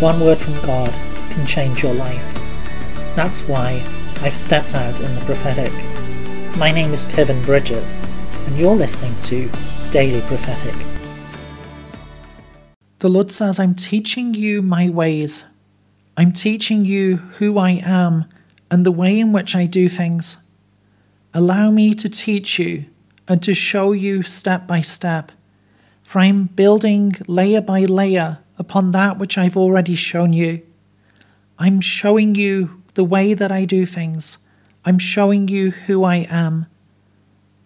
One word from God can change your life. That's why I've stepped out in the prophetic. My name is Kevin Bridges, and you're listening to Daily Prophetic. The Lord says, I'm teaching you my ways. I'm teaching you who I am and the way in which I do things. Allow me to teach you and to show you step by step, for I'm building layer by layer upon that which I've already shown you. I'm showing you the way that I do things. I'm showing you who I am.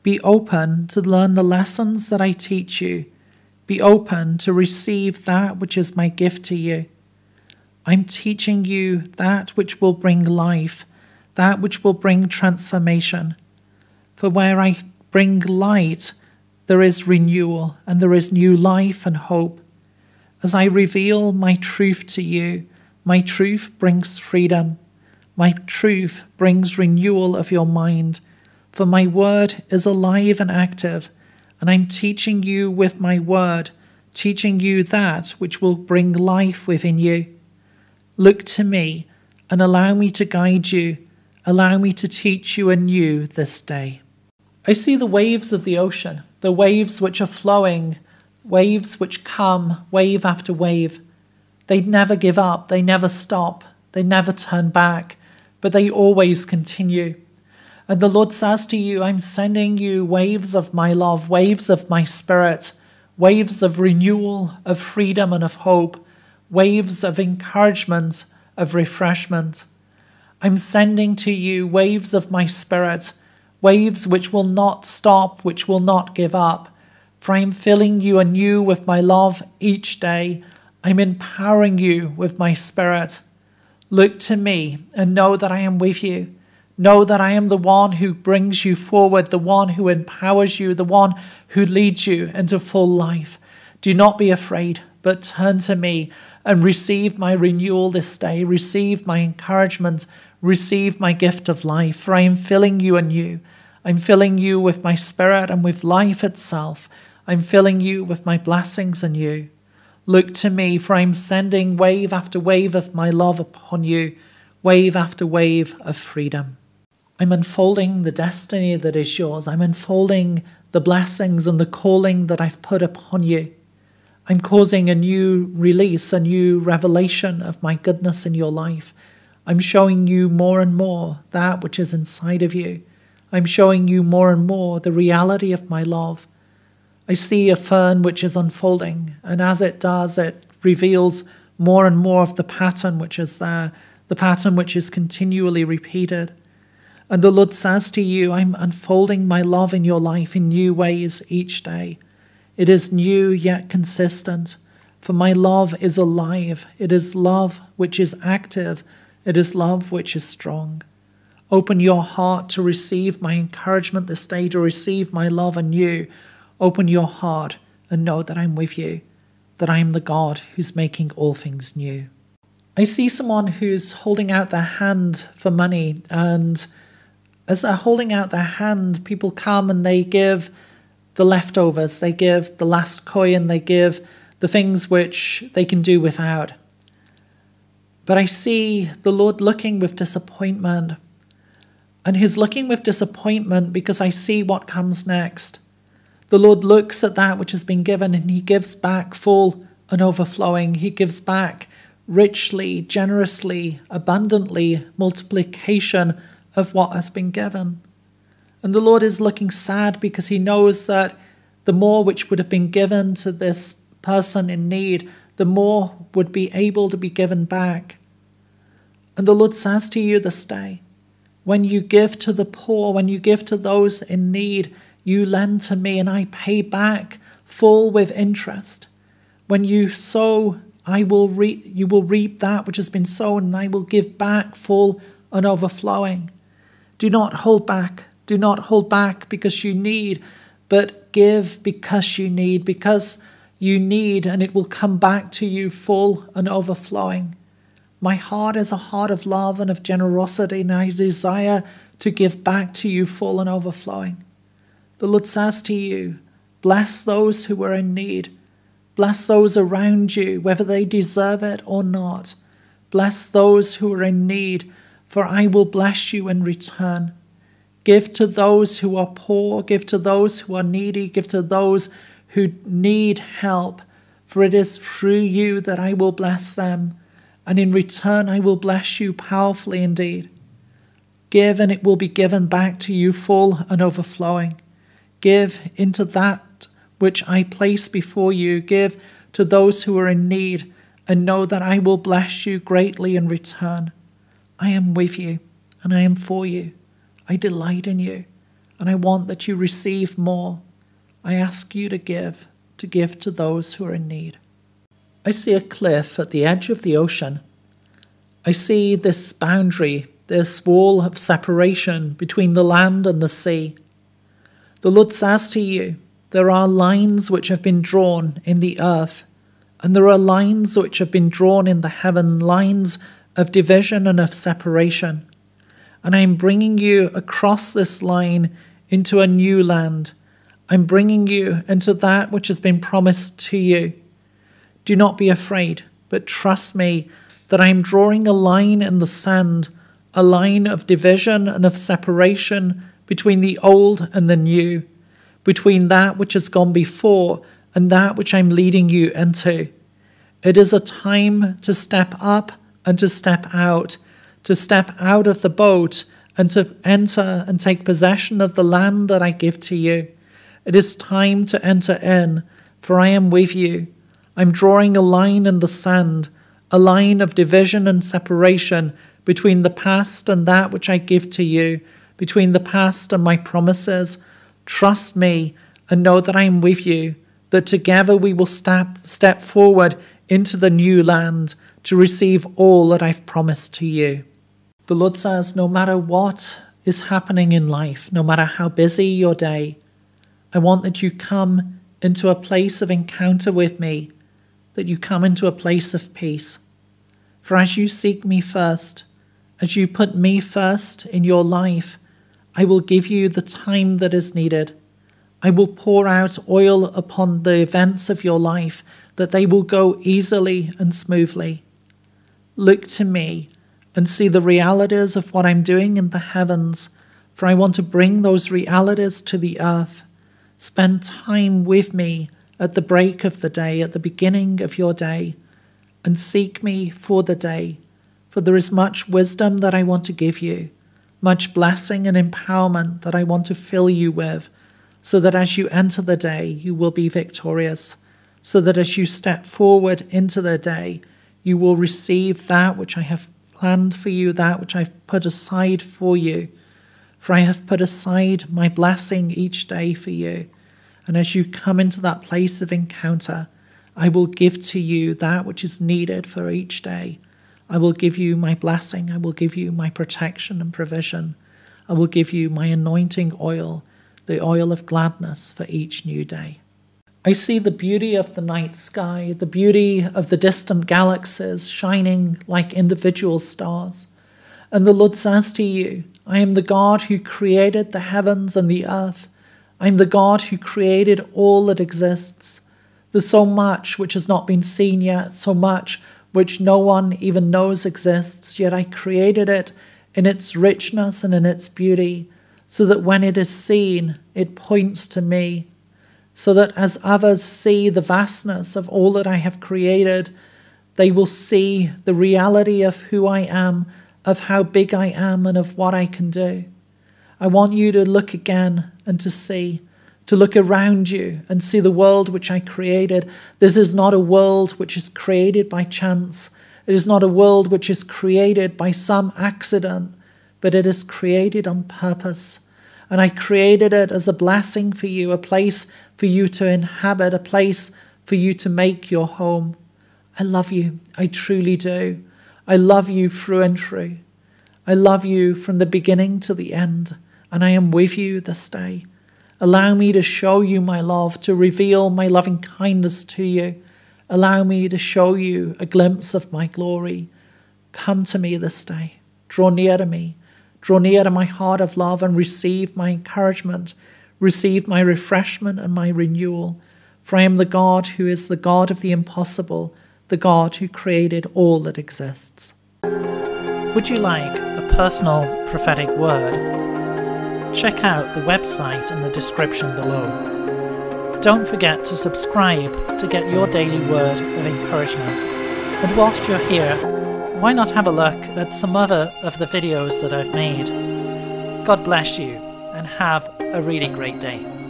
Be open to learn the lessons that I teach you. Be open to receive that which is my gift to you. I'm teaching you that which will bring life, that which will bring transformation. For where I bring light, there is renewal and there is new life and hope. As I reveal my truth to you, my truth brings freedom. My truth brings renewal of your mind. For my word is alive and active, and I'm teaching you with my word, teaching you that which will bring life within you. Look to me and allow me to guide you. Allow me to teach you anew this day. I see the waves of the ocean, the waves which are flowing Waves which come, wave after wave. They never give up, they never stop, they never turn back, but they always continue. And the Lord says to you, I'm sending you waves of my love, waves of my spirit, waves of renewal, of freedom, and of hope, waves of encouragement, of refreshment. I'm sending to you waves of my spirit, waves which will not stop, which will not give up, for I am filling you anew with my love each day. I'm empowering you with my spirit. Look to me and know that I am with you. Know that I am the one who brings you forward, the one who empowers you, the one who leads you into full life. Do not be afraid, but turn to me and receive my renewal this day. Receive my encouragement. Receive my gift of life, for I am filling you anew. I'm filling you with my spirit and with life itself. I'm filling you with my blessings and you. Look to me, for I'm sending wave after wave of my love upon you, wave after wave of freedom. I'm unfolding the destiny that is yours. I'm unfolding the blessings and the calling that I've put upon you. I'm causing a new release, a new revelation of my goodness in your life. I'm showing you more and more that which is inside of you. I'm showing you more and more the reality of my love. I see a fern which is unfolding, and as it does, it reveals more and more of the pattern which is there, the pattern which is continually repeated. And the Lord says to you, I'm unfolding my love in your life in new ways each day. It is new yet consistent, for my love is alive. It is love which is active. It is love which is strong. Open your heart to receive my encouragement this day, to receive my love anew Open your heart and know that I'm with you, that I am the God who's making all things new. I see someone who's holding out their hand for money, and as they're holding out their hand, people come and they give the leftovers, they give the last coin, they give the things which they can do without. But I see the Lord looking with disappointment. And He's looking with disappointment because I see what comes next. The Lord looks at that which has been given and He gives back full and overflowing. He gives back richly, generously, abundantly, multiplication of what has been given. And the Lord is looking sad because He knows that the more which would have been given to this person in need, the more would be able to be given back. And the Lord says to you this day, when you give to the poor, when you give to those in need, you lend to me, and I pay back full with interest. When you sow, I will reap, you will reap that which has been sown, and I will give back full and overflowing. Do not hold back. Do not hold back because you need, but give because you need, because you need, and it will come back to you full and overflowing. My heart is a heart of love and of generosity, and I desire to give back to you full and overflowing. The Lord says to you, Bless those who are in need. Bless those around you, whether they deserve it or not. Bless those who are in need, for I will bless you in return. Give to those who are poor, give to those who are needy, give to those who need help, for it is through you that I will bless them, and in return I will bless you powerfully indeed. Give, and it will be given back to you full and overflowing. Give into that which I place before you. Give to those who are in need, and know that I will bless you greatly in return. I am with you, and I am for you. I delight in you, and I want that you receive more. I ask you to give, to give to those who are in need. I see a cliff at the edge of the ocean. I see this boundary, this wall of separation between the land and the sea. The Lord says to you, There are lines which have been drawn in the earth, and there are lines which have been drawn in the heaven, lines of division and of separation. And I am bringing you across this line into a new land. I'm bringing you into that which has been promised to you. Do not be afraid, but trust me that I am drawing a line in the sand, a line of division and of separation between the old and the new, between that which has gone before and that which I'm leading you into. It is a time to step up and to step out, to step out of the boat and to enter and take possession of the land that I give to you. It is time to enter in, for I am with you. I'm drawing a line in the sand, a line of division and separation between the past and that which I give to you, between the past and my promises. Trust me and know that I am with you, that together we will step, step forward into the new land to receive all that I've promised to you. The Lord says, no matter what is happening in life, no matter how busy your day, I want that you come into a place of encounter with me, that you come into a place of peace. For as you seek me first, as you put me first in your life, I will give you the time that is needed. I will pour out oil upon the events of your life that they will go easily and smoothly. Look to me and see the realities of what I'm doing in the heavens, for I want to bring those realities to the earth. Spend time with me at the break of the day, at the beginning of your day, and seek me for the day, for there is much wisdom that I want to give you much blessing and empowerment that I want to fill you with, so that as you enter the day, you will be victorious, so that as you step forward into the day, you will receive that which I have planned for you, that which I've put aside for you. For I have put aside my blessing each day for you. And as you come into that place of encounter, I will give to you that which is needed for each day. I will give you my blessing. I will give you my protection and provision. I will give you my anointing oil, the oil of gladness for each new day. I see the beauty of the night sky, the beauty of the distant galaxies shining like individual stars. And the Lord says to you, I am the God who created the heavens and the earth. I am the God who created all that exists. There's so much which has not been seen yet, so much which no one even knows exists, yet I created it in its richness and in its beauty, so that when it is seen, it points to me, so that as others see the vastness of all that I have created, they will see the reality of who I am, of how big I am, and of what I can do. I want you to look again and to see to look around you and see the world which I created. This is not a world which is created by chance. It is not a world which is created by some accident, but it is created on purpose. And I created it as a blessing for you, a place for you to inhabit, a place for you to make your home. I love you. I truly do. I love you through and through. I love you from the beginning to the end, and I am with you this day. Allow me to show you my love, to reveal my loving kindness to you. Allow me to show you a glimpse of my glory. Come to me this day. Draw near to me. Draw near to my heart of love and receive my encouragement. Receive my refreshment and my renewal. For I am the God who is the God of the impossible, the God who created all that exists. Would you like a personal prophetic word? check out the website in the description below. Don't forget to subscribe to get your daily word of encouragement. And whilst you're here, why not have a look at some other of the videos that I've made? God bless you and have a really great day.